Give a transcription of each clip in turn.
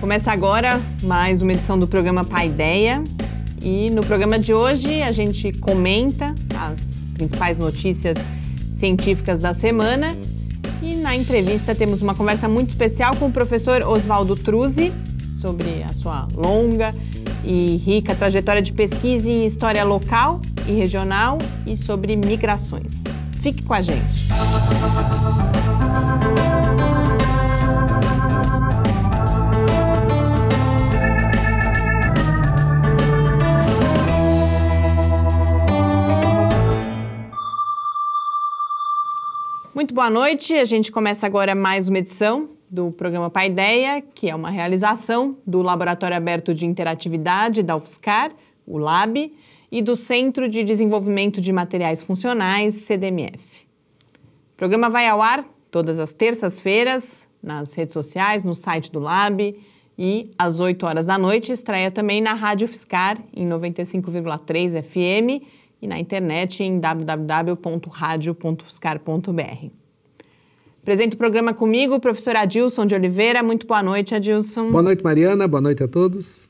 Começa agora mais uma edição do programa Paideia. E no programa de hoje a gente comenta as principais notícias científicas da semana. E na entrevista temos uma conversa muito especial com o professor Oswaldo Truzzi sobre a sua longa e rica trajetória de pesquisa em história local e regional e sobre migrações. Fique com a gente. Muito boa noite. A gente começa agora mais uma edição do programa Paideia, que é uma realização do Laboratório Aberto de Interatividade da UFSCar, o LAB, e do Centro de Desenvolvimento de Materiais Funcionais, CDMF. O programa vai ao ar todas as terças-feiras, nas redes sociais, no site do Lab, e às 8 horas da noite estreia também na Rádio UFSCar, em 95,3 FM, e na internet em www.radio.fiscar.br. Apresento o programa comigo, o professor Adilson de Oliveira. Muito boa noite, Adilson. Boa noite, Mariana. Boa noite a todos.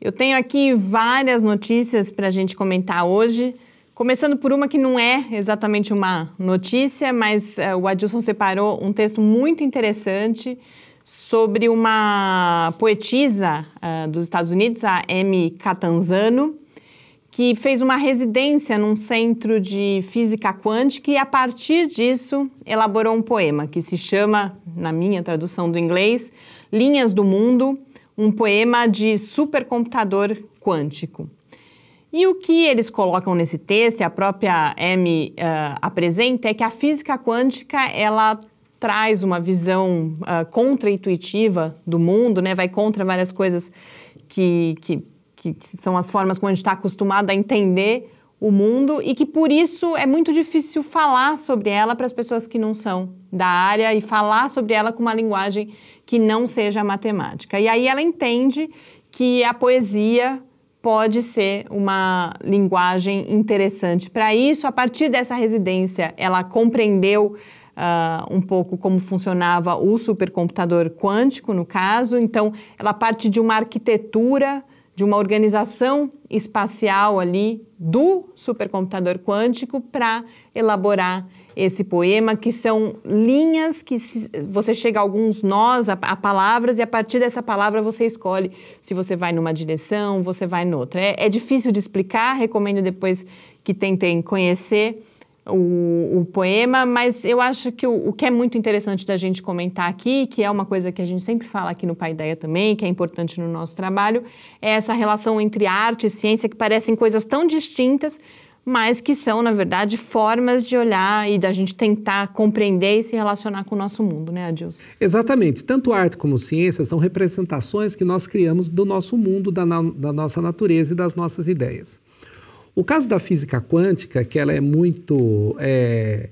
Eu tenho aqui várias notícias para a gente comentar hoje. Começando por uma que não é exatamente uma notícia, mas uh, o Adilson separou um texto muito interessante sobre uma poetisa uh, dos Estados Unidos, a M Catanzano, que fez uma residência num centro de física quântica e, a partir disso, elaborou um poema que se chama, na minha tradução do inglês, Linhas do Mundo, um poema de supercomputador quântico. E o que eles colocam nesse texto, e a própria M uh, eh, apresenta, é que a física quântica ela traz uma visão uh, contraintuitiva do mundo, né? vai contra várias coisas que, que que são as formas como a gente está acostumado a entender o mundo e que por isso é muito difícil falar sobre ela para as pessoas que não são da área e falar sobre ela com uma linguagem que não seja a matemática. E aí ela entende que a poesia pode ser uma linguagem interessante para isso. A partir dessa residência, ela compreendeu Uh, um pouco como funcionava o supercomputador quântico, no caso. Então, ela parte de uma arquitetura de uma organização espacial ali do supercomputador quântico para elaborar esse poema, que são linhas que se, você chega a alguns nós, a, a, palavras, e a partir dessa palavra você escolhe se você vai numa direção, você vai noutra. É, é difícil de explicar, recomendo depois que tentem conhecer o, o, poema, mas eu acho que o, o, que é muito interessante da gente comentar aqui, que é uma coisa que a gente sempre fala aqui no Pai Ideia também, que é importante no nosso trabalho, é essa relação entre arte e ciência que parecem coisas tão distintas, mas que são, na verdade, formas de olhar e da gente tentar compreender e se relacionar com o nosso mundo, né, Adilson? Exatamente. Tanto arte como ciência são representações que nós criamos do nosso mundo, da, na, da nossa natureza e das nossas ideias. O caso da física quântica, que ela é muito é,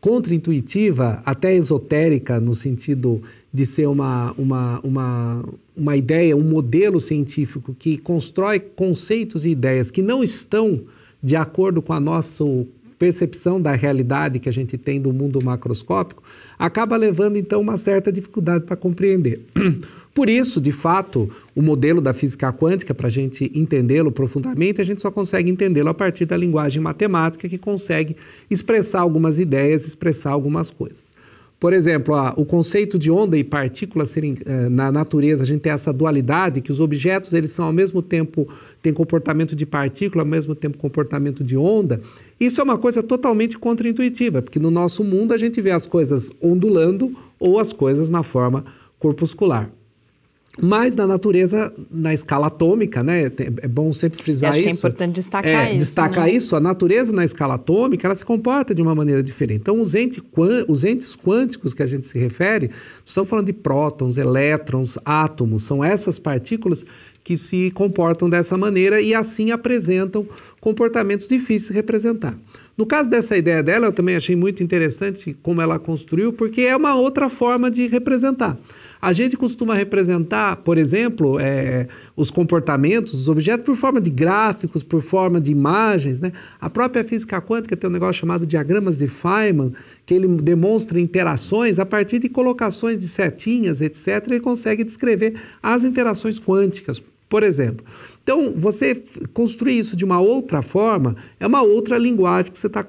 contraintuitiva, até esotérica, no sentido de ser uma, uma, uma, uma ideia, um modelo científico que constrói conceitos e ideias que não estão de acordo com a nosso percepção da realidade que a gente tem do mundo macroscópico, acaba levando então uma certa dificuldade para compreender. Por isso, de fato, o modelo da física quântica, para a gente entendê-lo profundamente, a gente só consegue entendê-lo a partir da linguagem matemática, que consegue expressar algumas ideias, expressar algumas coisas. Por exemplo, ó, o conceito de onda e partícula serem, uh, na natureza, a gente tem essa dualidade que os objetos eles são ao mesmo tempo têm comportamento de partícula, ao mesmo tempo comportamento de onda. Isso é uma coisa totalmente contraintuitiva, porque no nosso mundo a gente vê as coisas ondulando ou as coisas na forma corpuscular. Mas na natureza, na escala atômica, né? É bom sempre frisar acho isso. Acho que é importante destacar é, isso. Destacar né? isso, a natureza na escala atômica, ela se comporta de uma maneira diferente. Então, os, ente, os entes quânticos que a gente se refere, estão falando de prótons, elétrons, átomos, são essas partículas que se comportam dessa maneira e assim apresentam comportamentos difíceis de representar. No caso dessa ideia dela, eu também achei muito interessante como ela construiu, porque é uma outra forma de representar. A gente costuma representar, por exemplo, é, os comportamentos, os objetos, por forma de gráficos, por forma de imagens. Né? A própria física quântica tem um negócio chamado diagramas de Feynman, que ele demonstra interações a partir de colocações de setinhas, etc. Ele consegue descrever as interações quânticas, por exemplo. Então, você construir isso de uma outra forma é uma outra linguagem que você está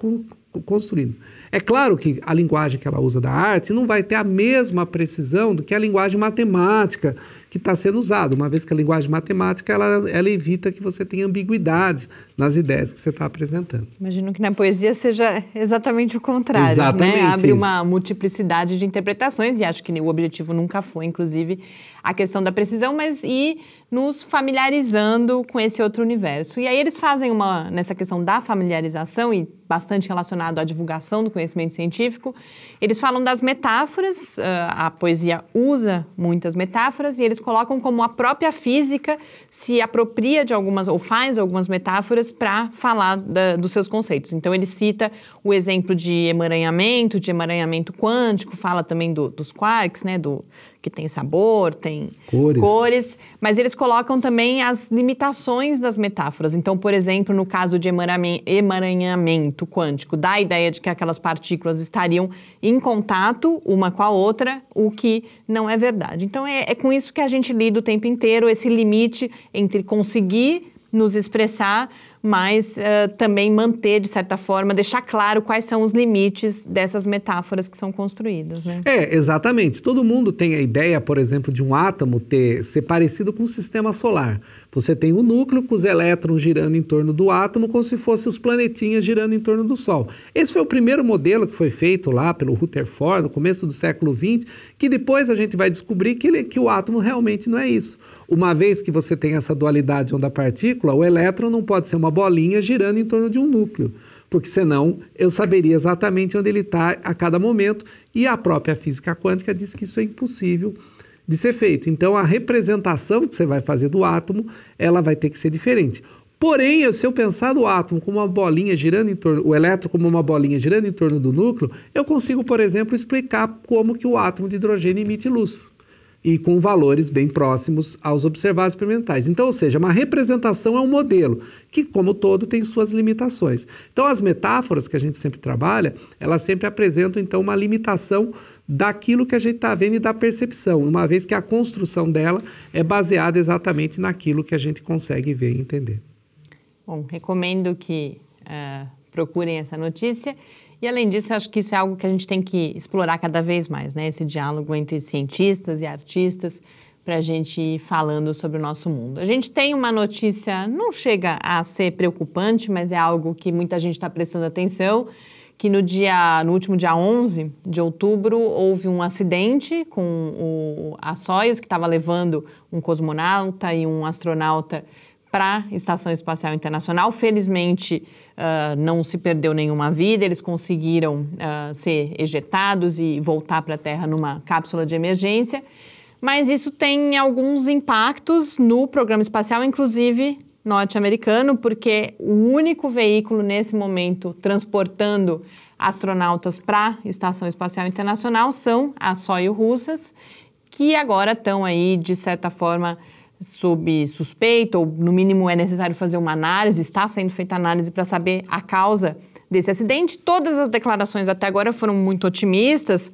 construindo. É claro que a linguagem que ela usa da arte não vai ter a mesma precisão do que a linguagem matemática que está sendo usada, uma vez que a linguagem matemática ela, ela evita que você tenha ambiguidades nas ideias que você está apresentando. Imagino que na poesia seja exatamente o contrário, né? exatamente né? Abre isso. uma multiplicidade de interpretações e acho que o objetivo nunca foi, inclusive, a questão da precisão, mas e nos familiarizando com esse outro universo. E aí eles fazem uma, nessa questão da familiarização e bastante relacionado à divulgação do conhecimento científico, eles falam das metáforas, ah, a poesia usa muitas metáforas e eles colocam como a própria física se apropria de algumas ou faz algumas metáforas para falar da, dos seus conceitos. Então ele cita o exemplo de emaranhamento, de emaranhamento quântico, fala também do, dos quarks, né? Do, que tem sabor, tem cores. cores. mas eles colocam também as limitações das metáforas. Então, por exemplo, no caso de emaranhamento quântico, dá a ideia de que aquelas partículas estariam em contato uma com a outra, o que não é verdade. Então, é, é com isso que a gente lida o tempo inteiro, esse limite entre conseguir nos expressar mas uh, também manter, de certa forma, deixar claro quais são os limites dessas metáforas que são construídas. Né? É, exatamente. Todo mundo tem a ideia, por exemplo, de um átomo ter, ser parecido com o um sistema solar. Você tem o um núcleo com os elétrons girando em torno do átomo, como se fossem os planetinhas girando em torno do Sol. Esse foi o primeiro modelo que foi feito lá pelo Rutherford, no começo do século XX, que depois a gente vai descobrir que, ele, que o átomo realmente não é isso. Uma vez que você tem essa dualidade onda-partícula, o elétron não pode ser uma bolinha girando em torno de um núcleo, porque senão eu saberia exatamente onde ele está a cada momento, e a própria física quântica diz que isso é impossível de ser feito. Então a representação que você vai fazer do átomo, ela vai ter que ser diferente. Porém, se eu pensar no átomo como uma bolinha girando em torno, o elétron como uma bolinha girando em torno do núcleo, eu consigo, por exemplo, explicar como que o átomo de hidrogênio emite luz e com valores bem próximos aos observados experimentais. Então, ou seja, uma representação é um modelo que, como todo, tem suas limitações. Então, as metáforas que a gente sempre trabalha, elas sempre apresentam então uma limitação daquilo que a gente está vendo e da percepção, uma vez que a construção dela é baseada exatamente naquilo que a gente consegue ver e entender. Bom, recomendo que uh, procurem essa notícia. E além disso, acho que isso é algo que a gente tem que explorar cada vez mais, né? Esse diálogo entre cientistas e artistas para a gente ir falando sobre o nosso mundo. A gente tem uma notícia, não chega a ser preocupante, mas é algo que muita gente está prestando atenção, que no dia, no último dia 11 de outubro houve um acidente com o, a Soyuz que estava levando um cosmonauta e um astronauta para a Estação Espacial Internacional. Felizmente, uh, não se perdeu nenhuma vida, eles conseguiram uh, ser ejetados e voltar para a Terra numa cápsula de emergência. Mas isso tem alguns impactos no programa espacial, inclusive norte-americano, porque o único veículo nesse momento transportando astronautas para a Estação Espacial Internacional são as Soyuz russas, que agora estão aí, de certa forma, sob suspeita, ou no mínimo é necessário fazer uma análise, está sendo feita análise para saber a causa desse acidente. Todas as declarações até agora foram muito otimistas.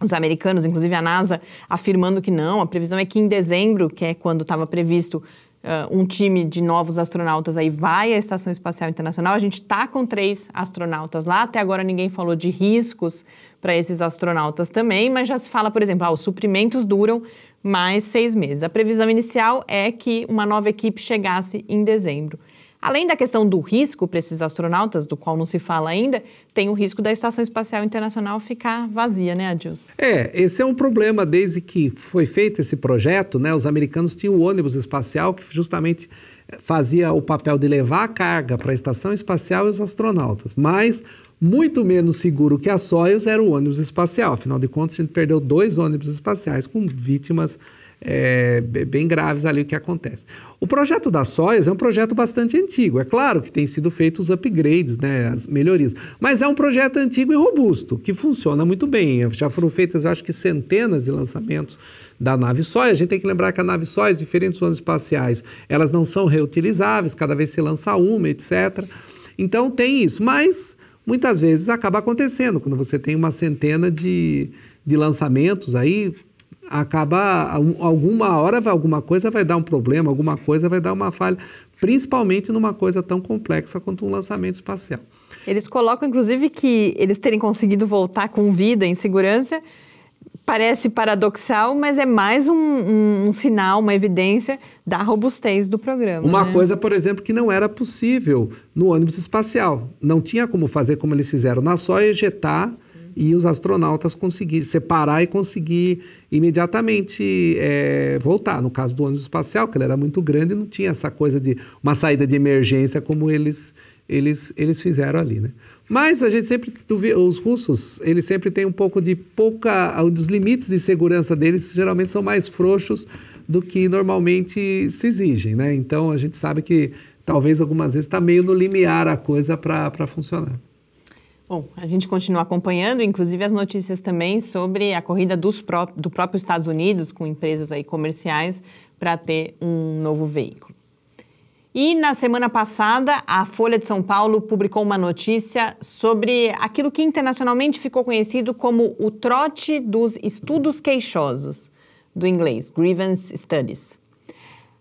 Os americanos, inclusive a NASA, afirmando que não, a previsão é que em dezembro, que é quando estava previsto Uh, um time de novos astronautas aí vai à Estação Espacial Internacional. A gente está com três astronautas lá. Até agora ninguém falou de riscos para esses astronautas também, mas já se fala, por exemplo, ah, os suprimentos duram mais seis meses. A previsão inicial é que uma nova equipe chegasse em dezembro. Além da questão do risco para esses astronautas, do qual não se fala ainda, tem o risco da Estação Espacial Internacional ficar vazia, né, Adilson? É, esse é um problema desde que foi feito esse projeto, né? Os americanos tinham o ônibus espacial que justamente eh, fazia o papel de levar a carga para a Estação Espacial e os astronautas. Mas muito menos seguro que a Soyuz era o ônibus espacial. Afinal de contas, a gente perdeu dois ônibus espaciais com vítimas é, bem graves ali o que acontece. O projeto da Soyuz é um projeto bastante antigo. É claro que tem sido feitos os upgrades, né, as melhorias, mas é um projeto antigo e robusto, que funciona muito bem. Já foram feitas, acho que, centenas de lançamentos da nave Soyuz. A gente tem que lembrar que a nave Soyuz, diferentes zonas espaciais, elas não são reutilizáveis, cada vez se lança uma, etc. Então tem isso, mas muitas vezes acaba acontecendo. Quando você tem uma centena de, de lançamentos aí, acaba alguma hora alguma coisa vai dar um problema, alguma coisa vai dar uma falha, principalmente numa coisa tão complexa quanto um lançamento espacial. Eles colocam inclusive que eles terem conseguido voltar com vida em segurança Parece paradoxal, mas é mais um, um, um sinal, uma evidência da robustez do programa. Uma né? coisa, por exemplo, que não era possível no ônibus espacial. Não tinha como fazer como eles fizeram na só ejetar e os astronautas conseguir separar e conseguir imediatamente é, voltar. No caso do ônibus espacial, que ele era muito grande, não tinha essa coisa de uma saída de emergência como eles eles, eles fizeram ali, né? Mas a gente sempre os russos, eles sempre têm um pouco de pouca, os limites de segurança deles geralmente são mais frouxos do que normalmente se exigem, né? Então a gente sabe que talvez algumas vezes está meio no limiar a coisa para funcionar. Bom, a gente continua acompanhando, inclusive as notícias também sobre a corrida dos pró do próprio Estados Unidos com empresas aí comerciais para ter um novo veículo. E na semana passada, a Folha de São Paulo publicou uma notícia sobre aquilo que internacionalmente ficou conhecido como o trote dos estudos queixosos, do inglês, Grievance Studies.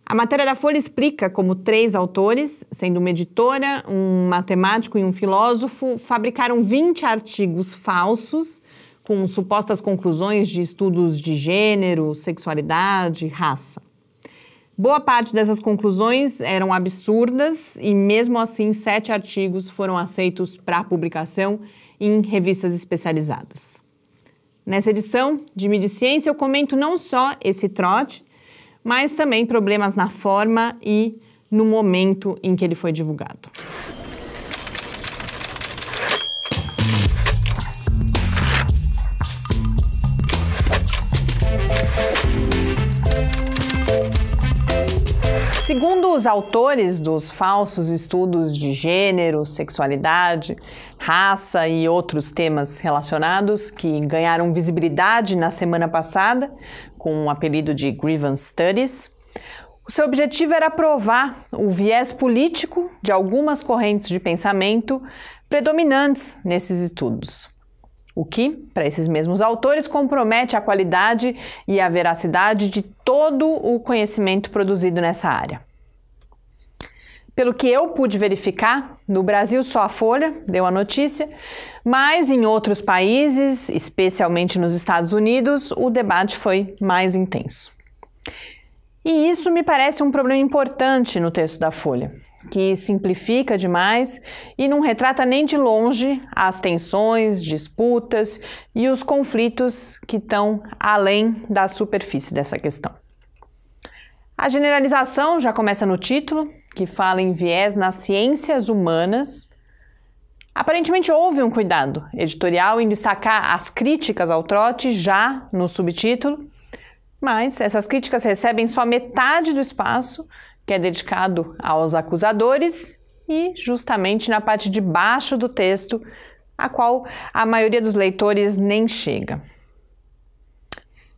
A matéria da Folha explica como três autores, sendo uma editora, um matemático e um filósofo, fabricaram 20 artigos falsos com supostas conclusões de estudos de gênero, sexualidade, raça. Boa parte dessas conclusões eram absurdas e, mesmo assim, sete artigos foram aceitos para publicação em revistas especializadas. Nessa edição de Ciência, eu comento não só esse trote, mas também problemas na forma e no momento em que ele foi divulgado. Segundo os autores dos falsos estudos de gênero, sexualidade, raça e outros temas relacionados que ganharam visibilidade na semana passada com o apelido de Grievance Studies, o seu objetivo era provar o viés político de algumas correntes de pensamento predominantes nesses estudos o que, para esses mesmos autores, compromete a qualidade e a veracidade de todo o conhecimento produzido nessa área. Pelo que eu pude verificar, no Brasil só a Folha deu a notícia, mas em outros países, especialmente nos Estados Unidos, o debate foi mais intenso. E isso me parece um problema importante no texto da Folha que simplifica demais e não retrata nem de longe as tensões, disputas e os conflitos que estão além da superfície dessa questão. A generalização já começa no título, que fala em viés nas ciências humanas. Aparentemente houve um cuidado editorial em destacar as críticas ao trote já no subtítulo, mas essas críticas recebem só metade do espaço que é dedicado aos acusadores e justamente na parte de baixo do texto, a qual a maioria dos leitores nem chega.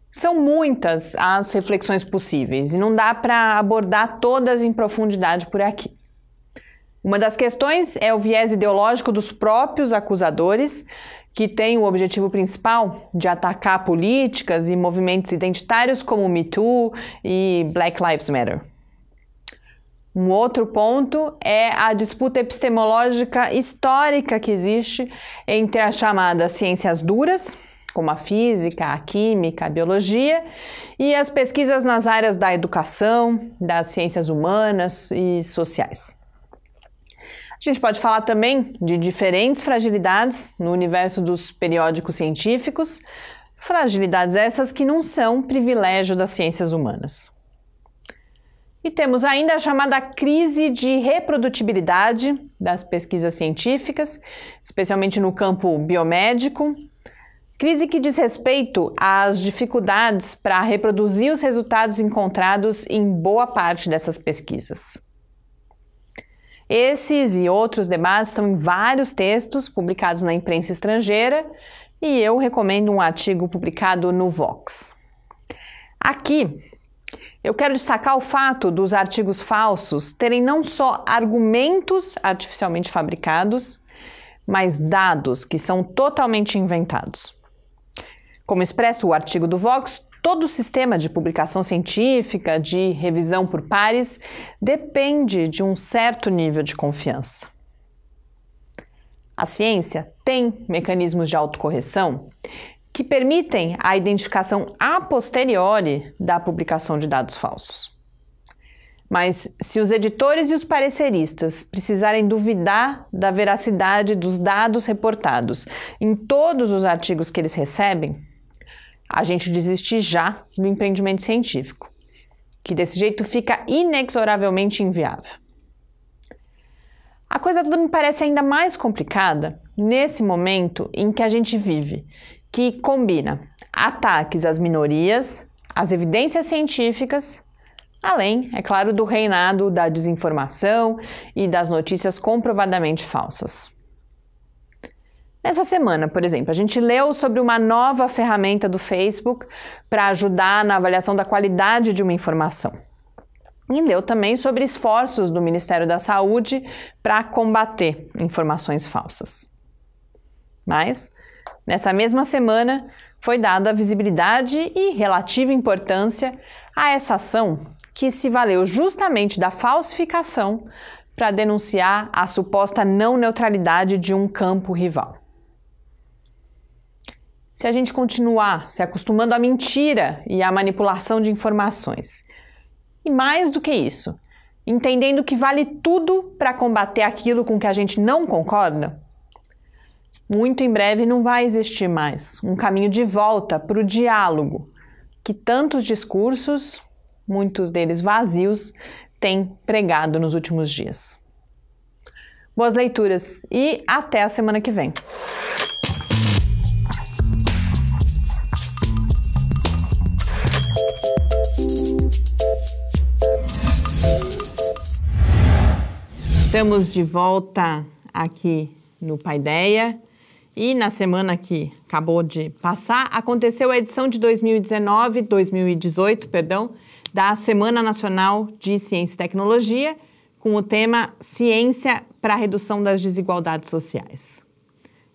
São muitas as reflexões possíveis e não dá para abordar todas em profundidade por aqui. Uma das questões é o viés ideológico dos próprios acusadores, que tem o objetivo principal de atacar políticas e movimentos identitários como o Me Too e Black Lives Matter. Um outro ponto é a disputa epistemológica histórica que existe entre as chamadas ciências duras, como a física, a química, a biologia, e as pesquisas nas áreas da educação, das ciências humanas e sociais. A gente pode falar também de diferentes fragilidades no universo dos periódicos científicos, fragilidades essas que não são privilégio das ciências humanas. E temos ainda a chamada crise de reprodutibilidade das pesquisas científicas, especialmente no campo biomédico. Crise que diz respeito às dificuldades para reproduzir os resultados encontrados em boa parte dessas pesquisas. Esses e outros debates estão em vários textos publicados na imprensa estrangeira e eu recomendo um artigo publicado no Vox. Aqui eu quero destacar o fato dos artigos falsos terem não só argumentos artificialmente fabricados, mas dados que são totalmente inventados. Como expressa o artigo do Vox, todo o sistema de publicação científica, de revisão por pares, depende de um certo nível de confiança. A ciência tem mecanismos de autocorreção que permitem a identificação a posteriori da publicação de dados falsos. Mas se os editores e os pareceristas precisarem duvidar da veracidade dos dados reportados em todos os artigos que eles recebem, a gente desiste já do empreendimento científico, que desse jeito fica inexoravelmente inviável. A coisa toda me parece ainda mais complicada nesse momento em que a gente vive que combina ataques às minorias, às evidências científicas, além, é claro, do reinado da desinformação e das notícias comprovadamente falsas. Nessa semana, por exemplo, a gente leu sobre uma nova ferramenta do Facebook para ajudar na avaliação da qualidade de uma informação. E leu também sobre esforços do Ministério da Saúde para combater informações falsas. Mas Nessa mesma semana, foi dada visibilidade e relativa importância a essa ação que se valeu justamente da falsificação para denunciar a suposta não neutralidade de um campo rival. Se a gente continuar se acostumando à mentira e à manipulação de informações, e mais do que isso, entendendo que vale tudo para combater aquilo com que a gente não concorda, muito em breve não vai existir mais um caminho de volta para o diálogo que tantos discursos, muitos deles vazios, têm pregado nos últimos dias. Boas leituras e até a semana que vem. Estamos de volta aqui no Paideia. E na semana que acabou de passar, aconteceu a edição de 2019, 2018, perdão, da Semana Nacional de Ciência e Tecnologia, com o tema Ciência para a Redução das Desigualdades Sociais.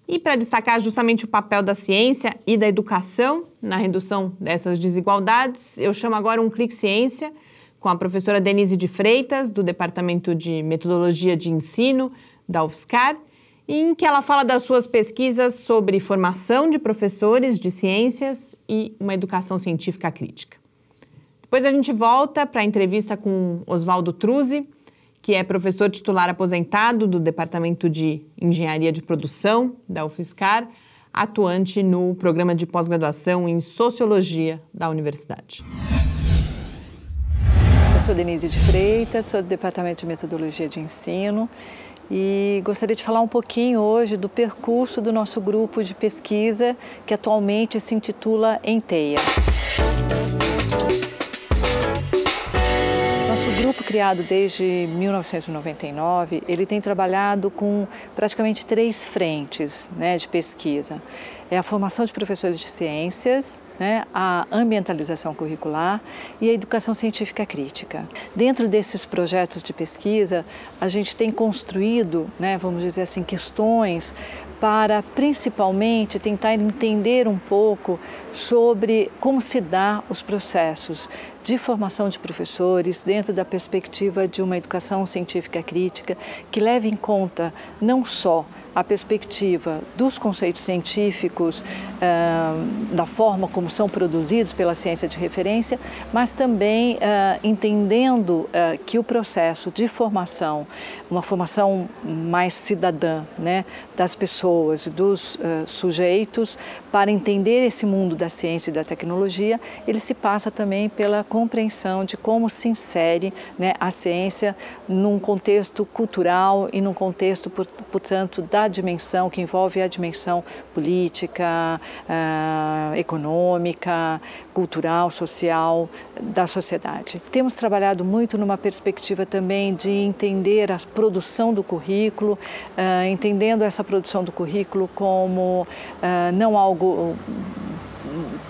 E para destacar justamente o papel da ciência e da educação na redução dessas desigualdades, eu chamo agora um Clique Ciência com a professora Denise de Freitas, do Departamento de Metodologia de Ensino da UFSCar, em que ela fala das suas pesquisas sobre formação de professores de ciências e uma educação científica crítica. Depois a gente volta para a entrevista com Oswaldo Truzzi, que é professor titular aposentado do Departamento de Engenharia de Produção da UFSCar, atuante no programa de pós-graduação em Sociologia da Universidade. Eu sou Denise de Freitas, sou do Departamento de Metodologia de Ensino e gostaria de falar um pouquinho hoje do percurso do nosso grupo de pesquisa, que atualmente se intitula Enteia. Nosso grupo, criado desde 1999, ele tem trabalhado com praticamente três frentes né, de pesquisa. É a formação de professores de ciências, né, a ambientalização curricular e a educação científica crítica. Dentro desses projetos de pesquisa, a gente tem construído, né, vamos dizer assim, questões para principalmente tentar entender um pouco sobre como se dá os processos de formação de professores dentro da perspectiva de uma educação científica crítica que leve em conta não só a perspectiva dos conceitos científicos, eh, da forma como são produzidos pela ciência de referência, mas também eh, entendendo eh, que o processo de formação, uma formação mais cidadã né, das pessoas, dos sujeitos, para entender esse mundo da ciência e da tecnologia, ele se passa também pela compreensão de como se insere né, a ciência num contexto cultural e num contexto, portanto, da da dimensão, que envolve a dimensão política, uh, econômica, cultural, social da sociedade. Temos trabalhado muito numa perspectiva também de entender a produção do currículo, uh, entendendo essa produção do currículo como uh, não algo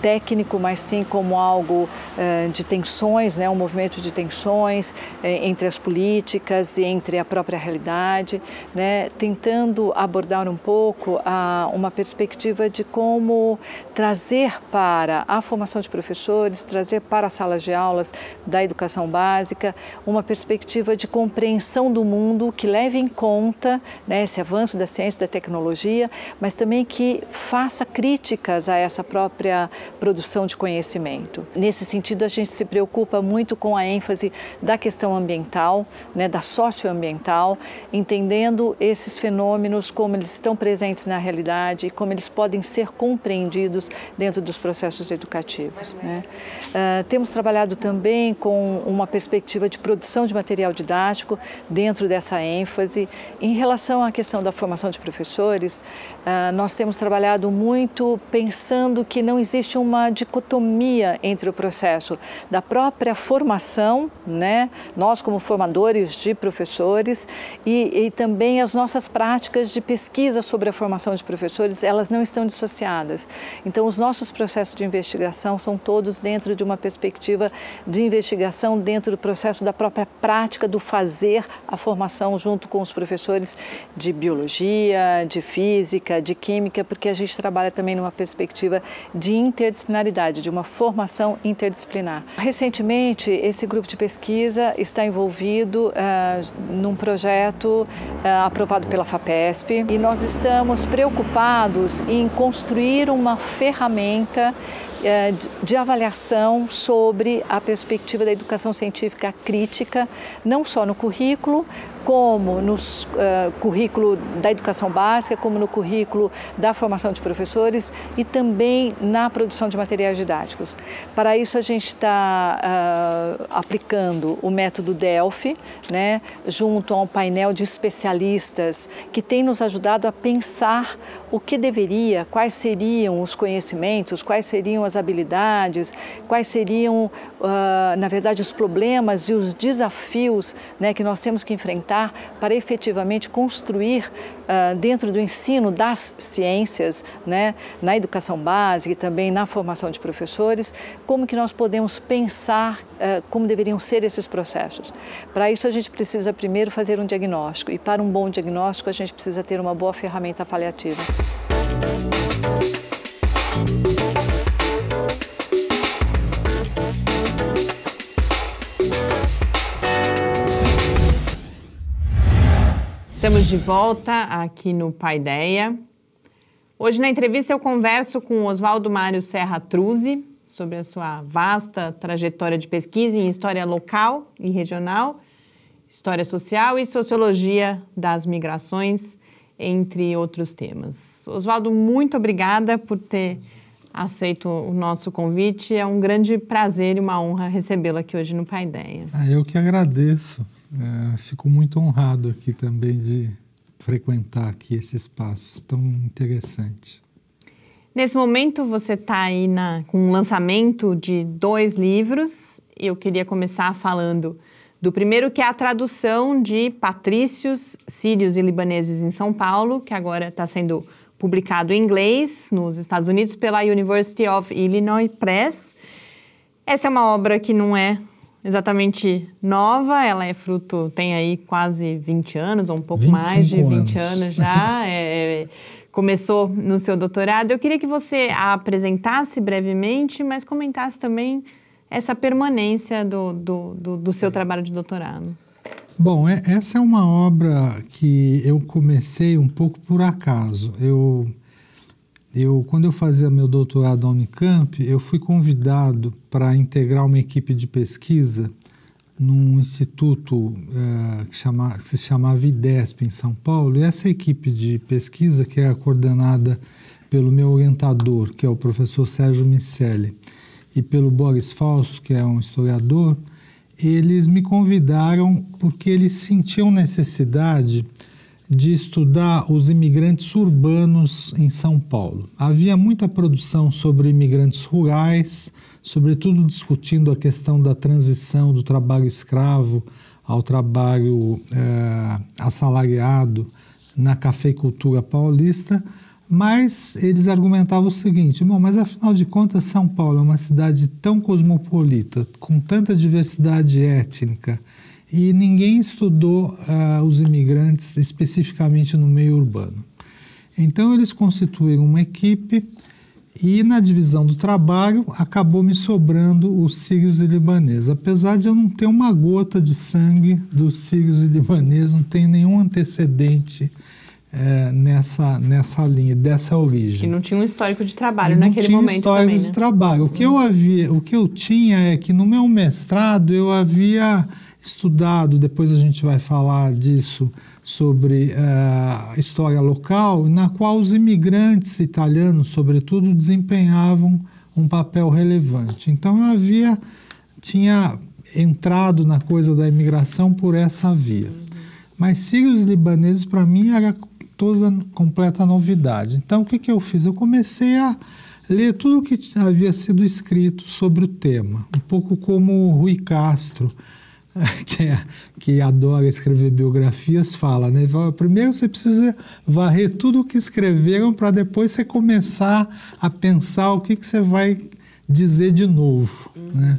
técnico, mas sim como algo eh, de tensões, né, um movimento de tensões eh, entre as políticas e entre a própria realidade, né, tentando abordar um pouco a, uma perspectiva de como trazer para a formação de professores, trazer para as salas de aulas da educação básica uma perspectiva de compreensão do mundo que leve em conta né, esse avanço da ciência, da tecnologia, mas também que faça críticas a essa própria produção de conhecimento. Nesse sentido, a gente se preocupa muito com a ênfase da questão ambiental, né, da socioambiental, entendendo esses fenômenos, como eles estão presentes na realidade e como eles podem ser compreendidos dentro dos processos educativos. Né. Uh, temos trabalhado também com uma perspectiva de produção de material didático dentro dessa ênfase. Em relação à questão da formação de professores, uh, nós temos trabalhado muito pensando que não existe um uma dicotomia entre o processo da própria formação, né, nós como formadores de professores, e, e também as nossas práticas de pesquisa sobre a formação de professores, elas não estão dissociadas. Então, os nossos processos de investigação são todos dentro de uma perspectiva de investigação, dentro do processo da própria prática do fazer a formação junto com os professores de biologia, de física, de química, porque a gente trabalha também numa perspectiva de inter interdisciplinaridade, de uma formação interdisciplinar. Recentemente, esse grupo de pesquisa está envolvido uh, num projeto uh, aprovado pela FAPESP e nós estamos preocupados em construir uma ferramenta eh, de avaliação sobre a perspectiva da educação científica crítica, não só no currículo, como no uh, eh, currículo da educação básica, como no currículo da formação de professores e também na produção de materiais didáticos. Para isso, a gente está uh, eh, aplicando o método DELF, né, junto a um painel de especialistas que tem nos ajudado a pensar o que deveria, quais seriam os conhecimentos, quais seriam as habilidades, quais seriam, uh, na verdade, os problemas e os desafios né, que nós temos que enfrentar militar para efetivamente construir uh, dentro do ensino das ciências, né, na educação básica e também na formação de professores, como que nós podemos pensar uh, como deveriam ser esses processos. Para isso a gente precisa primeiro fazer um diagnóstico e para um bom diagnóstico a gente precisa ter uma boa ferramenta paliativa. Estamos de volta aqui no Paideia. Hoje na entrevista eu converso com Oswaldo Mário Serra Truzzi sobre a sua vasta trajetória de pesquisa em história local e regional, história social e sociologia das migrações, entre outros temas. Oswaldo, muito obrigada por ter aceito o nosso convite. É um grande prazer e uma honra recebê-lo aqui hoje no Paideia. Ah, eu que agradeço. É, fico muito honrado aqui também de frequentar aqui esse espaço tão interessante. Nesse momento você está aí na, com o lançamento de dois livros. Eu queria começar falando do primeiro, que é a tradução de Patrícios, Sírios e Libaneses em São Paulo, que agora está sendo publicado em inglês nos Estados Unidos pela University of Illinois Press. Essa é uma obra que não é exatamente nova, ela é fruto, tem aí quase 20 anos, ou um pouco mais de 20 anos, anos já. É, é, começou no seu doutorado. Eu queria que você a apresentasse brevemente, mas comentasse também essa permanência do, do, do, do seu trabalho de doutorado. Bom, é, essa é uma obra que eu comecei um pouco por acaso. Eu eu, quando eu fazia meu doutorado na Unicamp, eu fui convidado para integrar uma equipe de pesquisa num instituto eh, que, chama, que se chamava IDESP, em São Paulo. E essa equipe de pesquisa, que é coordenada pelo meu orientador, que é o professor Sérgio Micelli, e pelo Boris Fausto, que é um historiador, eles me convidaram porque eles sentiam necessidade de estudar os imigrantes urbanos em São Paulo. Havia muita produção sobre imigrantes rurais, sobretudo discutindo a questão da transição do trabalho escravo ao trabalho é, assalariado na cafeicultura paulista, mas eles argumentavam o seguinte: bom, mas afinal de contas, São Paulo é uma cidade tão cosmopolita, com tanta diversidade étnica e ninguém estudou ah, os imigrantes especificamente no meio urbano. Então eles constituíram uma equipe e na divisão do trabalho acabou me sobrando os sírios e libaneses. Apesar de eu não ter uma gota de sangue dos sírios e libaneses, não tenho nenhum antecedente é, nessa, nessa linha, dessa origem. E não tinha um histórico de trabalho e naquele momento. Não tinha histórico também, né? de né? trabalho. O que, eu havia, o que eu tinha é que no meu mestrado eu havia estudado, depois a gente vai falar disso, sobre eh, a uh, história local, na qual os imigrantes italianos, sobretudo, desempenhavam um papel relevante. Então eu havia, tinha entrado na coisa da imigração por essa via. Mas sírios libaneses, para mim, era toda completa novidade. Então o que, que eu fiz? Eu comecei a ler tudo o que havia sido escrito sobre o tema, um pouco como Rui Castro, que, é, que adora escrever biografias, fala, né? primeiro você precisa varrer tudo o que escreveram para depois você começar a pensar o que, que você vai dizer de novo, uhum. né?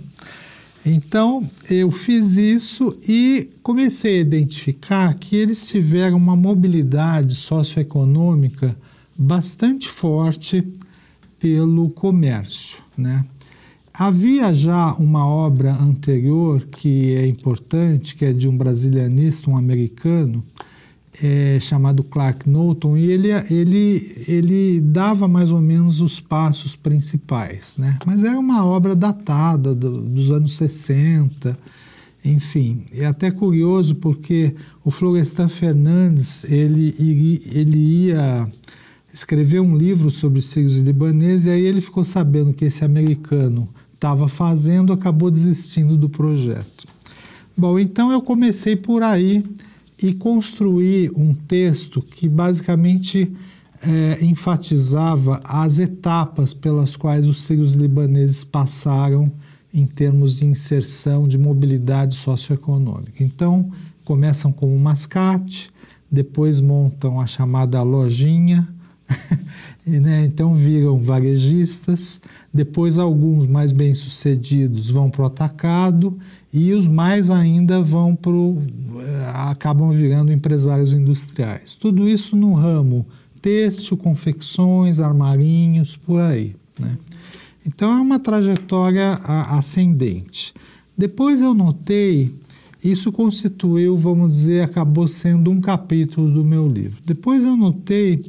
Então, eu fiz isso e comecei a identificar que eles tiveram uma mobilidade socioeconômica bastante forte pelo comércio, né? Havia já uma obra anterior que é importante, que é de um brasilianista, um americano, é, chamado Clark Knowlton, e ele, ele, ele dava mais ou menos os passos principais. Né? Mas é uma obra datada do, dos anos 60, enfim. É até curioso porque o Florestan Fernandes ele, ele, ele ia escrever um livro sobre sírios libaneses, e aí ele ficou sabendo que esse americano estava fazendo acabou desistindo do projeto. Bom, então eu comecei por aí e construí um texto que basicamente é, enfatizava as etapas pelas quais os sírios libaneses passaram em termos de inserção de mobilidade socioeconômica. Então, começam como mascate, depois montam a chamada lojinha, Né? Então viram varejistas, depois alguns mais bem-sucedidos vão para o atacado e os mais ainda vão para eh, acabam virando empresários industriais. Tudo isso no ramo têxtil, confecções, armarinhos, por aí. Né? Então é uma trajetória ascendente. Depois eu notei, isso constituiu, vamos dizer, acabou sendo um capítulo do meu livro. Depois eu notei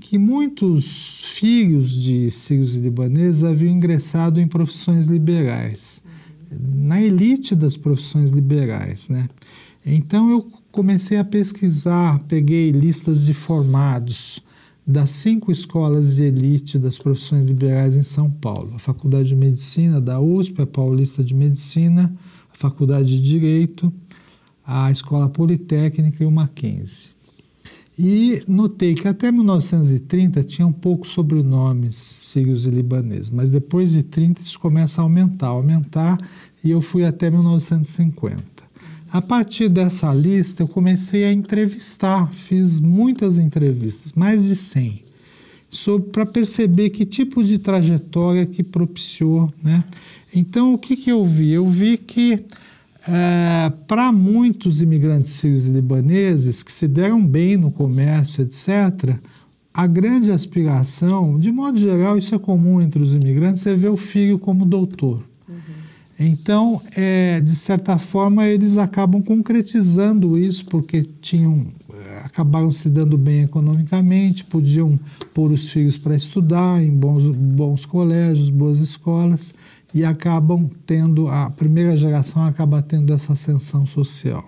que muitos filhos de sírios e libaneses haviam ingressado em profissões liberais, na elite das profissões liberais, né? Então eu comecei a pesquisar, peguei listas de formados das cinco escolas de elite das profissões liberais em São Paulo: a Faculdade de Medicina da USP, a Paulista de Medicina, a Faculdade de Direito, a Escola Politécnica e o Mackenzie. E notei que até 1930 tinham poucos sobrenomes sírios e libaneses, mas depois de 30 isso começa a aumentar, aumentar, e eu fui até 1950. A partir dessa lista eu comecei a entrevistar, fiz muitas entrevistas, mais de 100, para perceber que tipo de trajetória que propiciou, né? Então o que que eu vi? Eu vi que é, para muitos imigrantes sírios e libaneses que se deram bem no comércio, etc., a grande aspiração, de modo geral, isso é comum entre os imigrantes, é ver o filho como doutor. Uhum. Então, é, de certa forma, eles acabam concretizando isso porque tinham, é, acabaram se dando bem economicamente, podiam pôr os filhos para estudar em bons, bons colégios, boas escolas e acabam tendo, a primeira geração acaba tendo essa ascensão social.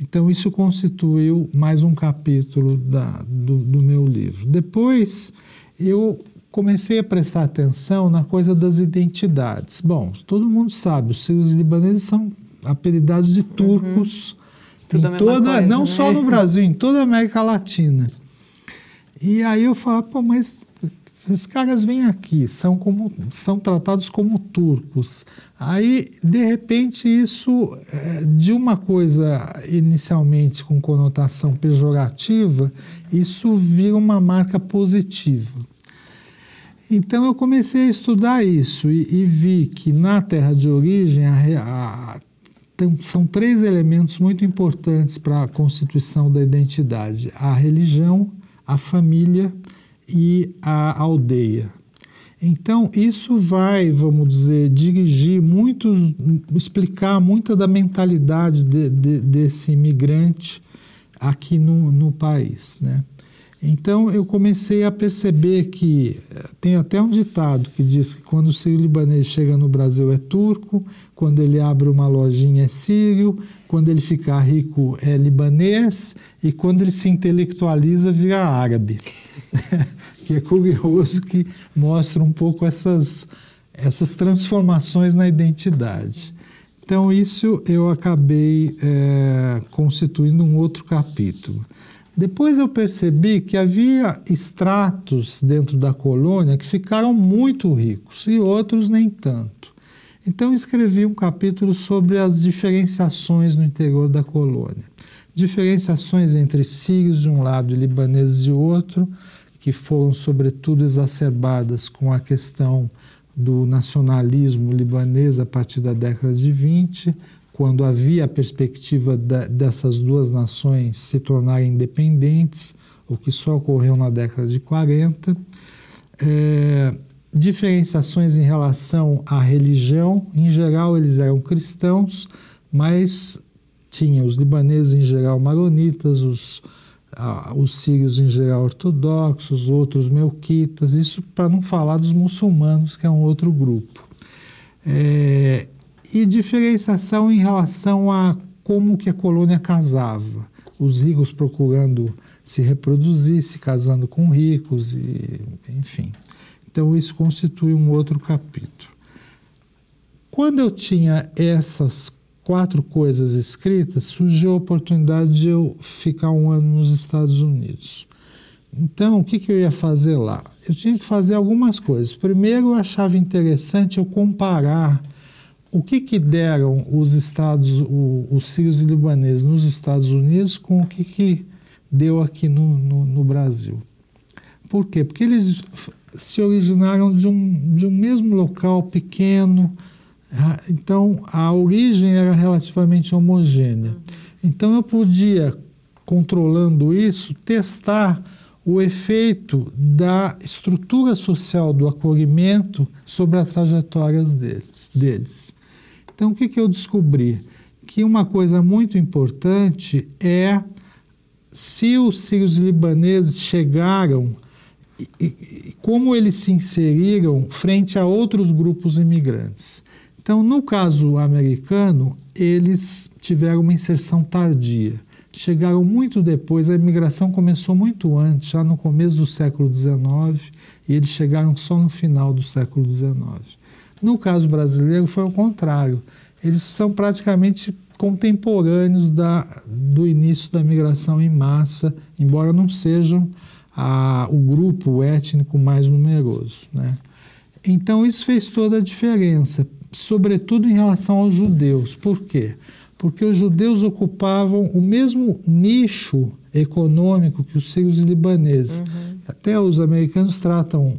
Então, isso constituiu mais um capítulo da, do, do meu livro. Depois, eu comecei a prestar atenção na coisa das identidades. Bom, todo mundo sabe, os sírios libaneses são apelidados de uhum. turcos, uhum. em toda, coisa, não né? só no Brasil, em toda a América Latina. E aí eu falava, pô, mas esses caras vêm aqui, são, como, são tratados como turcos. Aí, de repente, isso é, de uma coisa inicialmente com conotação pejorativa, isso vira uma marca positiva. Então eu comecei a estudar isso e, e vi que na terra de origem a, a, tem, são três elementos muito importantes para a constituição da identidade: a religião, a família e a aldeia. Então, isso vai, vamos dizer, dirigir muito, explicar muita da mentalidade de, de, desse imigrante aqui no, no país. Né? Então eu comecei a perceber que eh, tem até um ditado que diz que quando o sírio-libanês chega no Brasil é turco, quando ele abre uma lojinha é sírio, quando ele ficar rico é libanês e quando ele se intelectualiza vira árabe. que é curioso que mostra um pouco essas, essas transformações na identidade. Então isso eu acabei é, constituindo um outro capítulo. Depois eu percebi que havia extratos dentro da colônia que ficaram muito ricos e outros nem tanto. Então escrevi um capítulo sobre as diferenciações no interior da colônia. Diferenciações entre sírios de um lado e libaneses de outro, que foram sobretudo exacerbadas com a questão do nacionalismo libanês a partir da década de 20, quando havia a perspectiva da, dessas duas nações se tornarem independentes, o que só ocorreu na década de 40, é, diferenciações em relação à religião, em geral eles eram cristãos, mas tinha os libaneses em geral maronitas, os, ah, os sírios em geral ortodoxos, outros melquitas, isso para não falar dos muçulmanos, que é um outro grupo. É, e diferenciação em relação a como que a colônia casava. Os ricos procurando se reproduzir, se casando com ricos, e, enfim. Então, isso constitui um outro capítulo. Quando eu tinha essas quatro coisas escritas, surgiu a oportunidade de eu ficar um ano nos Estados Unidos. Então, o que, que eu ia fazer lá? Eu tinha que fazer algumas coisas. Primeiro, eu achava interessante eu comparar o que, que deram os estados, o, os sírios e libaneses nos Estados Unidos com o que, que deu aqui no, no, no Brasil. Por quê? Porque eles se originaram de um, de um mesmo local pequeno, ah, então a origem era relativamente homogênea. Então eu podia, controlando isso, testar o efeito da estrutura social do acolhimento sobre as trajetórias deles. deles. Então, o que, que eu descobri? Que uma coisa muito importante é se os sírios libaneses chegaram e, e, como eles se inseriram frente a outros grupos imigrantes. Então, no caso americano, eles tiveram uma inserção tardia. Chegaram muito depois, a imigração começou muito antes, já no começo do século XIX, e eles chegaram só no final do século XIX. No caso brasileiro, foi o contrário. Eles são praticamente contemporâneos da, do início da migração em massa, embora não sejam a, o grupo étnico mais numeroso. Né? Então, isso fez toda a diferença, sobretudo em relação aos judeus. Por quê? Porque os judeus ocupavam o mesmo nicho econômico que os sírios e libaneses. Uhum. Até os americanos tratam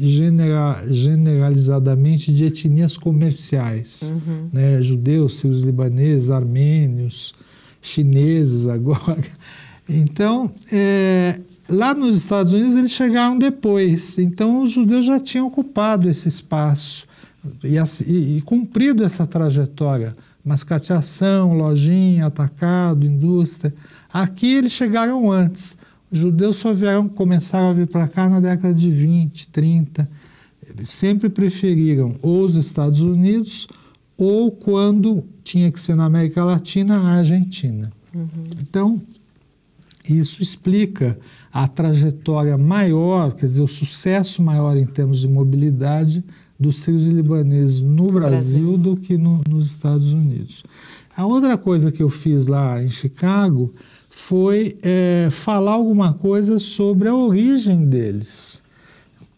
genera, generalizadamente de etnias comerciais, uhum. né? judeus, sírios libaneses, armênios, chineses agora. Então, é, lá nos Estados Unidos eles chegaram depois, então os judeus já tinham ocupado esse espaço e, e, e cumprido essa trajetória mascateação, lojinha, atacado, indústria. Aqui eles chegaram antes judeus só vieram, começaram a vir para cá na década de 20, 30. Eles sempre preferiram ou os Estados Unidos ou, quando tinha que ser na América Latina, a Argentina. Uhum. Então, isso explica a trajetória maior, quer dizer, o sucesso maior em termos de mobilidade dos sírios libaneses no Brasil, Brasil. do que no, nos Estados Unidos. A outra coisa que eu fiz lá em Chicago foi é, falar alguma coisa sobre a origem deles.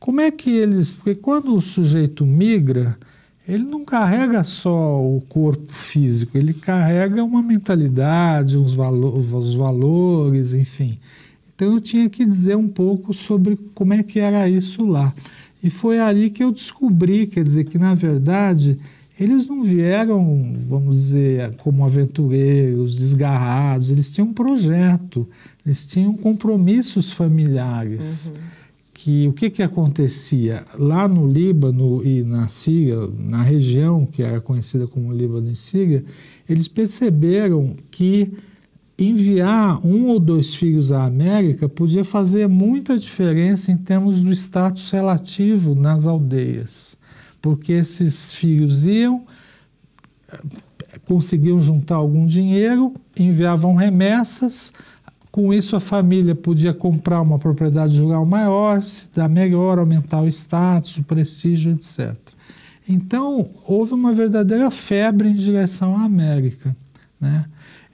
Como é que eles. Porque quando o sujeito migra, ele não carrega só o corpo físico, ele carrega uma mentalidade, uns valo os valores, enfim. Então eu tinha que dizer um pouco sobre como é que era isso lá. E foi ali que eu descobri, quer dizer, que na verdade eles não vieram, vamos dizer, como aventureiros, desgarrados, eles tinham um projeto, eles tinham compromissos familiares. Uhum. Que o que, que acontecia? Lá no Líbano e na Síria, na região que era conhecida como Líbano e Síria, eles perceberam que enviar um ou dois filhos à América podia fazer muita diferença em termos do status relativo nas aldeias porque esses filhos iam, conseguiam juntar algum dinheiro, enviavam remessas, com isso a família podia comprar uma propriedade rural maior, se dar melhor, aumentar o status, o prestígio, etc. Então, houve uma verdadeira febre em direção à América, né?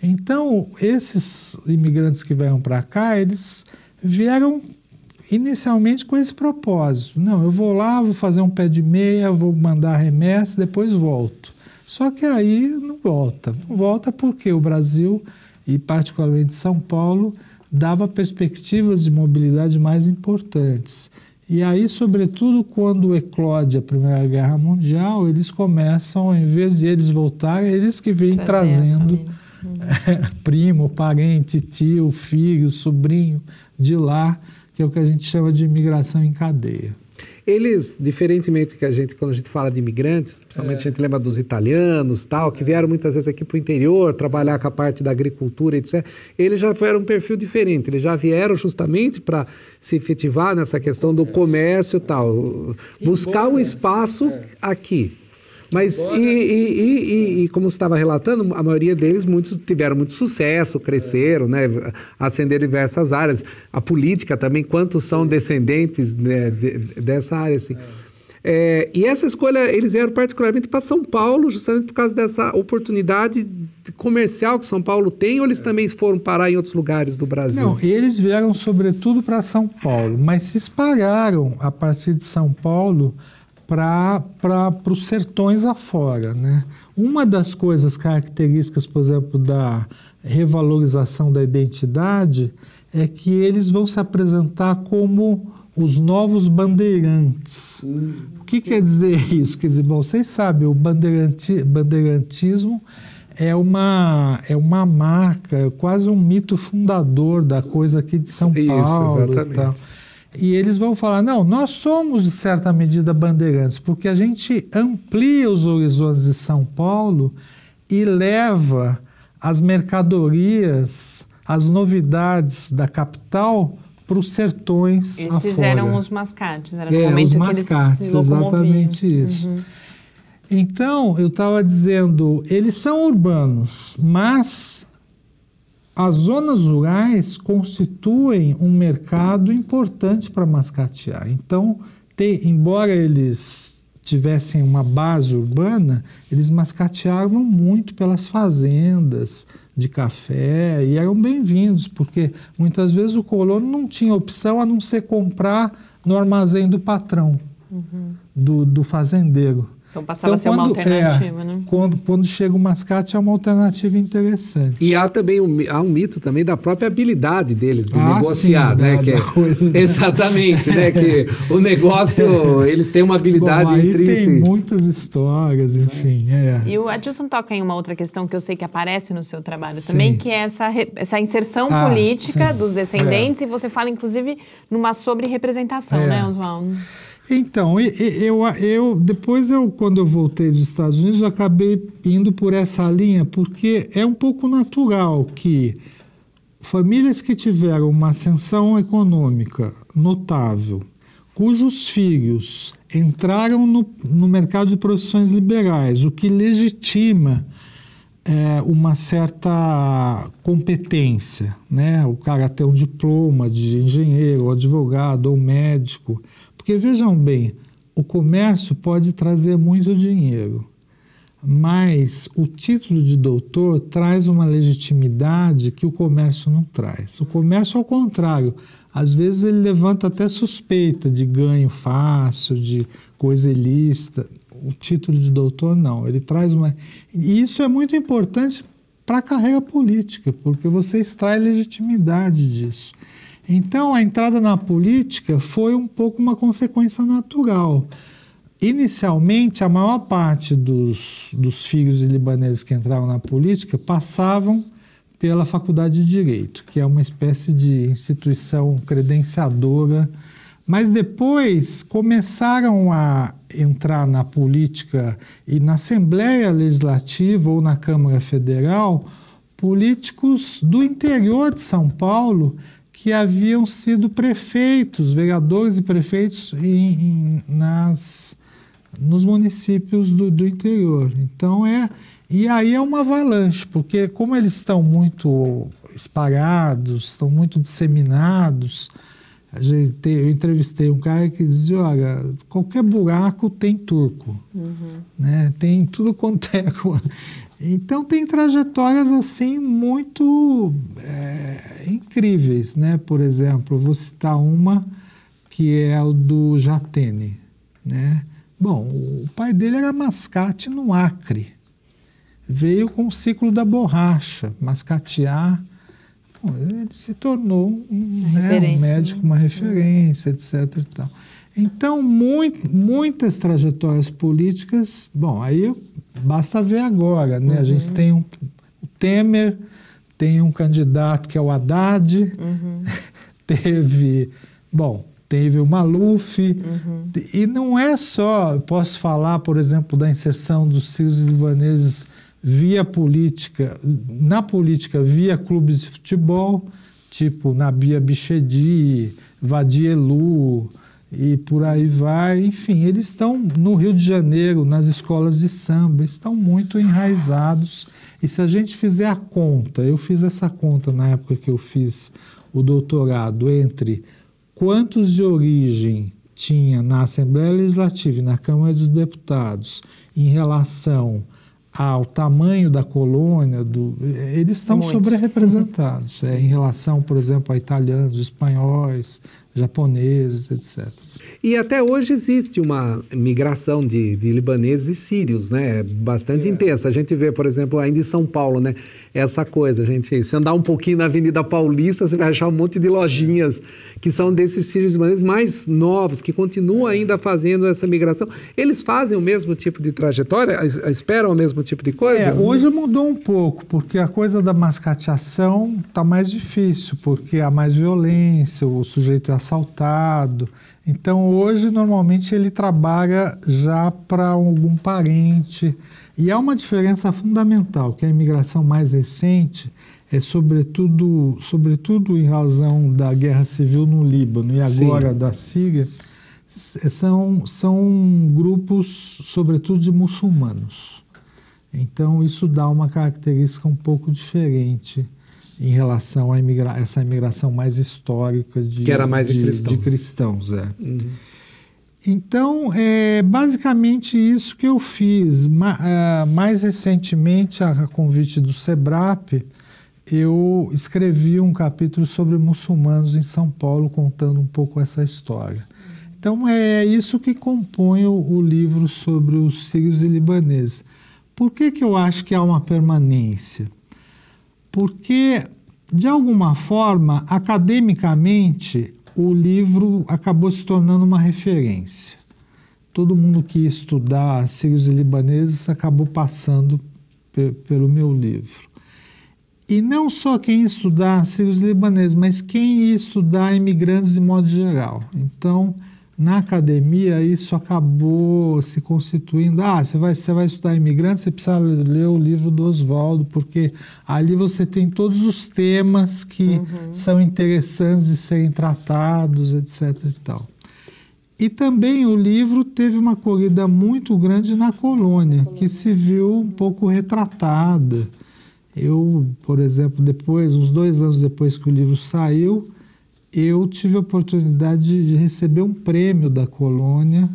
Então, esses imigrantes que vieram para cá, eles vieram inicialmente com esse propósito. Não, eu vou lá, vou fazer um pé de meia, vou mandar remessa, depois volto. Só que aí não volta. Não volta porque o Brasil, e particularmente São Paulo, dava perspectivas de mobilidade mais importantes. E aí, sobretudo, quando eclode a Primeira Guerra Mundial, eles começam, em vez de eles voltarem, eles que vêm trazendo, trazendo uhum. primo, parente, tio, filho, sobrinho de lá que é o que a gente chama de imigração em cadeia. Eles, diferentemente que a gente, quando a gente fala de imigrantes, principalmente é. a gente lembra dos italianos, tal, que é. vieram muitas vezes aqui para o interior trabalhar com a parte da agricultura, etc. Eles já foram um perfil diferente. Eles já vieram justamente para se efetivar nessa questão do é. comércio, tal, buscar um espaço é. aqui. Mas, e, e, e, e, como você estava relatando, a maioria deles, muitos tiveram muito sucesso, cresceram, né? Ascenderam diversas áreas. A política também, quantos são descendentes né, de, dessa área, assim. É. é, e essa escolha, eles vieram particularmente para São Paulo, justamente por causa dessa oportunidade comercial que São Paulo tem, ou eles é. também foram parar em outros lugares do Brasil? Não, eles vieram sobretudo para São Paulo, mas se espalharam a partir de São Paulo para os sertões afora. Né? Uma das coisas características, por exemplo, da revalorização da identidade é que eles vão se apresentar como os novos bandeirantes. Hum. O que quer dizer isso? Quer dizer, bom, vocês sabem, o bandeirante, bandeirantismo é uma, é uma marca, é quase um mito fundador da coisa aqui de São isso, Paulo. Exatamente. E tal. E eles vão falar: não, nós somos, de certa medida, bandeirantes, porque a gente amplia os horizontes de São Paulo e leva as mercadorias, as novidades da capital para os sertões. Eles afora. fizeram os mascates, era no é, momento os mascates, que eles se exatamente uhum. isso. Uhum. Então, eu estava dizendo, eles são urbanos, mas as zonas rurais constituem um mercado importante para mascatear. Então, te, embora eles tivessem uma base urbana, eles mascateavam muito pelas fazendas de café e eram bem-vindos, porque muitas vezes o colono não tinha opção a não ser comprar no armazém do patrão, uhum. do, do fazendeiro. Então passava então, a ser quando, uma alternativa, é, né? Quando, quando chega o mascate é uma alternativa interessante. E há também um, há um mito também da própria habilidade deles de ah, negociar, sim, né? Da, que da coisa, exatamente, né? Que o negócio, eles têm uma habilidade Bom, intrínseca. Tem muitas histórias, né? enfim. É. E o Adilson toca em uma outra questão que eu sei que aparece no seu trabalho sim. também, que é essa, essa inserção ah, política sim. dos descendentes, e você fala, inclusive, numa sobre representação, é. né, Oswaldo? Então, eu, eu depois eu quando eu voltei dos Estados Unidos, eu acabei indo por essa linha porque é um pouco natural que famílias que tiveram uma ascensão econômica notável, cujos filhos entraram no, no mercado de profissões liberais, o que legitima é, uma certa competência, né? O cara ter um diploma de engenheiro, ou advogado ou médico porque vejam bem, o comércio pode trazer muito dinheiro, mas o título de doutor traz uma legitimidade que o comércio não traz. O comércio, ao contrário, às vezes ele levanta até suspeita de ganho fácil, de coisa ilícita. O título de doutor não, ele traz uma. E isso é muito importante para a carreira política, porque você extrai legitimidade disso. Então, a entrada na política foi um pouco uma consequência natural. Inicialmente, a maior parte dos, dos filhos de libaneses que entraram na política passavam pela Faculdade de Direito, que é uma espécie de instituição credenciadora. Mas depois começaram a entrar na política e na Assembleia Legislativa ou na Câmara Federal políticos do interior de São Paulo que haviam sido prefeitos, vereadores e prefeitos em, em, nas, nos municípios do, do interior. Então é. E aí é uma avalanche, porque como eles estão muito espalhados, estão muito disseminados, Gente, eu entrevistei um cara que dizia, olha, qualquer buraco tem turco, uhum. né? Tem tudo quanto é. Então tem trajetórias assim muito é, incríveis, né? Por exemplo, vou citar uma que é o do Jatene, né? Bom, o pai dele era mascate no Acre. Veio com o ciclo da borracha, mascatear. Bom, ele se tornou um, né, um médico, né? uma referência, etc. E tal. Então, muito, muitas trajetórias políticas, bom, aí basta ver agora, né? Uhum. A gente tem um o Temer, tem um candidato que é o Haddad, uhum. teve, bom, teve o Maluf, uhum. e não é só, posso falar, por exemplo, da inserção dos sírios libaneses via política, na política via clubes de futebol, tipo Nabia Bichedi, Vadielu, e por aí vai. Enfim, eles estão no Rio de Janeiro, nas escolas de samba, estão muito enraizados. E se a gente fizer a conta, eu fiz essa conta na época que eu fiz o doutorado, entre quantos de origem tinha na Assembleia Legislativa e na Câmara dos Deputados em relação ao tamanho da colônia, do, eles estão sobre-representados é, em relação, por exemplo, a italianos, espanhóis, japoneses, etc. E até hoje existe uma migração de, de libaneses e sírios, né? É bastante é. intensa. A gente vê, por exemplo, ainda em São Paulo, né? Essa coisa, a gente, se andar um pouquinho na Avenida Paulista, você vai achar um monte de lojinhas é. que são desses sírios libaneses mais novos, que continuam é. ainda fazendo essa migração. Eles fazem o mesmo tipo de trajetória? Esperam o mesmo tipo de coisa? É, hoje mudou um pouco, porque a coisa da mascateação está mais difícil, porque há mais violência, o sujeito é assaltado, então hoje normalmente ele trabalha já para algum parente e há uma diferença fundamental que a imigração mais recente é sobretudo, sobretudo em razão da guerra civil no Líbano e agora Sim. da Síria são, são grupos sobretudo de muçulmanos. Então isso dá uma característica um pouco diferente em relação a imigra essa imigração mais histórica de, que era mais de, cristãos. de cristãos. É. Uhum. Então, é basicamente isso que eu fiz. Ma uh, mais recentemente, a, a convite do SEBRAP, eu escrevi um capítulo sobre muçulmanos em São Paulo, contando um pouco essa história. Então, é isso que compõe o, o livro sobre os sírios e libaneses. Por que, que eu acho que há uma permanência? porque, de alguma forma, academicamente, o livro acabou se tornando uma referência. Todo mundo que ia estudar sírios e libaneses acabou passando pe pelo meu livro. E não só quem ia estudar sírios e libaneses, mas quem ia estudar imigrantes de modo geral. Então, na academia isso acabou se constituindo. Ah, você vai, você vai estudar imigrante, você precisa ler o livro do Oswaldo, porque ali você tem todos os temas que uhum. são interessantes de serem tratados, etc. E, tal. e também o livro teve uma corrida muito grande na colônia, que se viu um pouco retratada. Eu, por exemplo, depois, uns dois anos depois que o livro saiu, eu tive a oportunidade de receber um prêmio da colônia,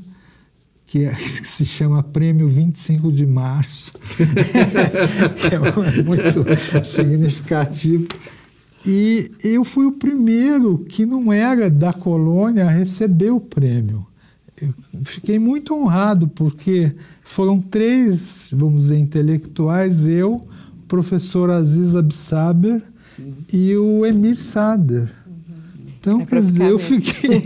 que, é, que se chama Prêmio 25 de Março, que é, é muito significativo. E eu fui o primeiro que não era da colônia a receber o prêmio. Eu fiquei muito honrado, porque foram três, vamos dizer, intelectuais, eu, o professor Aziz Absaber uhum. e o Emir Sader então, é quer dizer, eu fiquei.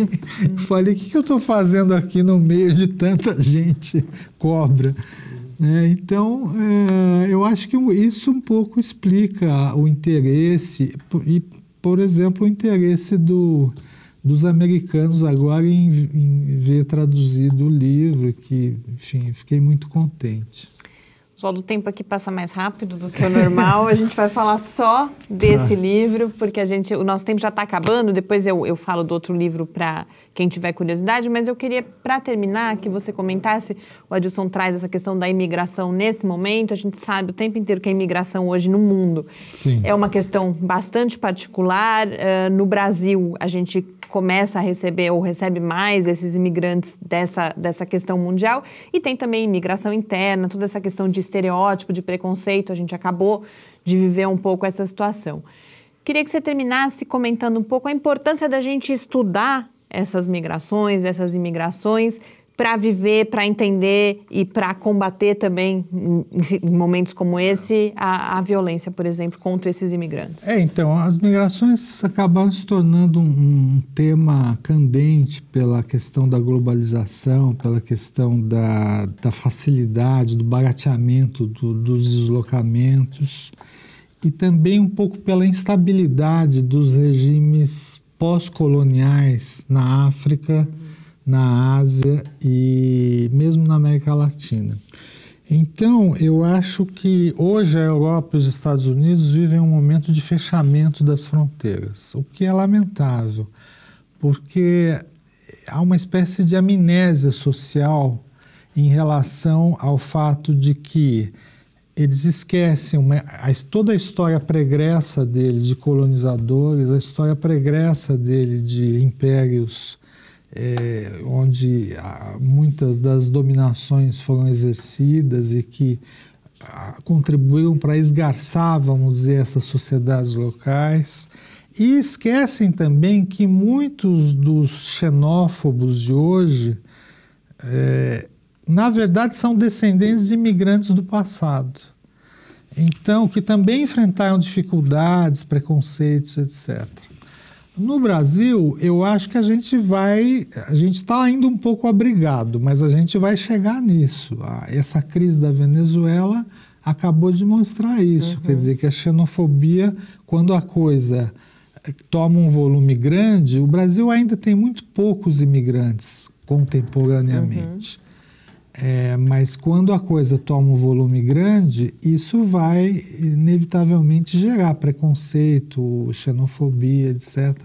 falei, o que, que eu estou fazendo aqui no meio de tanta gente cobra? É, então, é, eu acho que isso um pouco explica o interesse, e, por exemplo, o interesse do, dos americanos agora em, em ver traduzido o livro, que, enfim, fiquei muito contente só do tempo aqui passa mais rápido do que o normal. a gente vai falar só desse ah. livro, porque a gente, o nosso tempo já está acabando. Depois eu, eu falo do outro livro para quem tiver curiosidade. Mas eu queria, para terminar, que você comentasse. O Adilson traz essa questão da imigração nesse momento. A gente sabe o tempo inteiro que a imigração hoje no mundo Sim. é uma questão bastante particular. Uh, no Brasil, a gente começa a receber ou recebe mais esses imigrantes dessa, dessa questão mundial. E tem também imigração interna, toda essa questão de estereótipo, de preconceito. A gente acabou de viver um pouco essa situação. Queria que você terminasse comentando um pouco a importância da gente estudar essas migrações, essas imigrações, para viver, para entender e para combater também, em momentos como esse, a, a, violência, por exemplo, contra esses imigrantes? É, então, as migrações acabaram se tornando um, tema candente pela questão da globalização, pela questão da, da facilidade, do barateamento do, dos deslocamentos e também um pouco pela instabilidade dos regimes pós-coloniais na África. Uhum na Ásia e mesmo na América Latina. Então, eu acho que hoje a Europa e os Estados Unidos vivem um momento de fechamento das fronteiras, o que é lamentável, porque há uma espécie de amnésia social em relação ao fato de que eles esquecem uma, a, toda a história pregressa dele de colonizadores, a história pregressa dele de impérios é, onde ah, muitas das dominações foram exercidas e que ah, contribuíram para esgarçar, vamos dizer, essas sociedades locais. E esquecem também que muitos dos xenófobos de hoje, é, na verdade, são descendentes de imigrantes do passado. Então, que também enfrentaram dificuldades, preconceitos, etc. No Brasil, eu acho que a gente vai. A gente está ainda um pouco abrigado, mas a gente vai chegar nisso. Essa crise da Venezuela acabou de mostrar isso. Uhum. Quer dizer, que a xenofobia, quando a coisa eh, toma um volume grande, o Brasil ainda tem muito poucos imigrantes contemporaneamente. Uhum. É, mas quando a coisa toma um volume grande, isso vai inevitavelmente gerar preconceito, xenofobia, etc.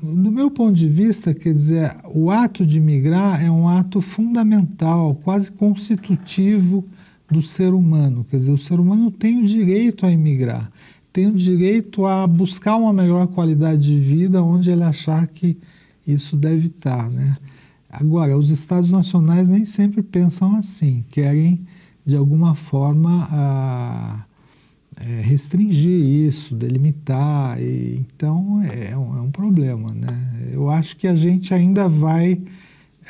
Do meu ponto de vista, quer dizer, o ato de migrar é um ato fundamental, quase constitutivo do ser humano. Quer dizer, o ser humano tem o direito a emigrar, tem o direito a buscar uma melhor qualidade de vida onde ele achar que isso deve estar, né? Agora, os estados nacionais nem sempre pensam assim, querem de alguma forma a, é, restringir isso, delimitar, e, então é, é, um, é, um, problema. Né? Eu acho que a gente ainda vai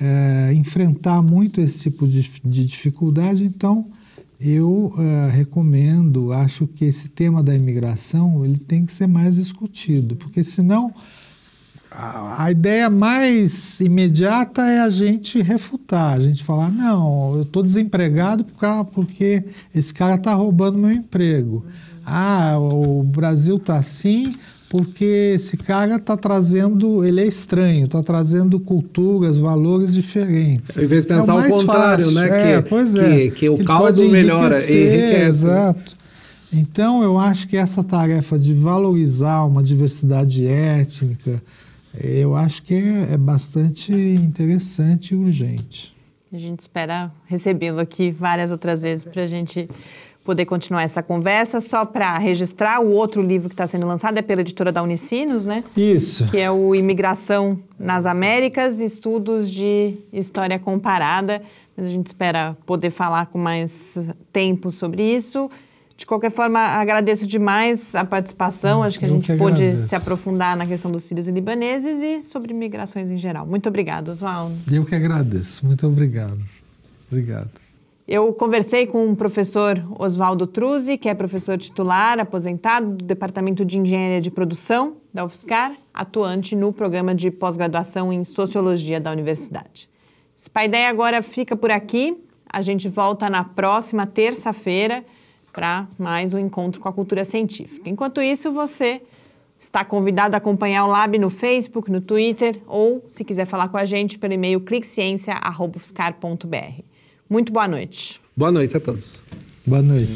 é, enfrentar muito esse tipo de, de dificuldade, então eu é, recomendo, acho que esse tema da imigração ele tem que ser mais discutido, porque senão a, ideia mais imediata é a gente refutar, a gente falar, não, eu estou desempregado por causa, porque esse cara está roubando meu emprego. Ah, o Brasil está assim porque esse cara está trazendo, ele é estranho, está trazendo culturas, valores diferentes. Em vez de pensar é o, o contrário, fácil, né? É, que, pois é. Que, que o caldo melhora e enriquece. Exato. Então, eu acho que essa tarefa de valorizar uma diversidade étnica, eu acho que é, é bastante interessante e urgente. A gente espera recebê-lo aqui várias outras vezes para a gente poder continuar essa conversa. Só para registrar, o outro livro que está sendo lançado é pela editora da Unicinos, né? Isso. Que é o Imigração nas Américas, Estudos de História Comparada. Mas a gente espera poder falar com mais tempo sobre isso. De qualquer forma, agradeço demais a participação. Acho que a gente que pôde se aprofundar na questão dos sírios e libaneses e sobre migrações em geral. Muito obrigado, Oswaldo. Eu que agradeço. Muito obrigado. Obrigado. Eu conversei com o professor Oswaldo Truzzi, que é professor titular, aposentado do Departamento de Engenharia de Produção da UFSCar, atuante no programa de pós-graduação em Sociologia da Universidade. Essa ideia agora fica por aqui. A gente volta na próxima terça-feira para mais um encontro com a cultura científica. Enquanto isso, você está convidado a acompanhar o Lab no Facebook, no Twitter ou, se quiser falar com a gente, pelo e-mail cliqueciencia.fiscar.br. Muito boa noite. Boa noite a todos. Boa noite.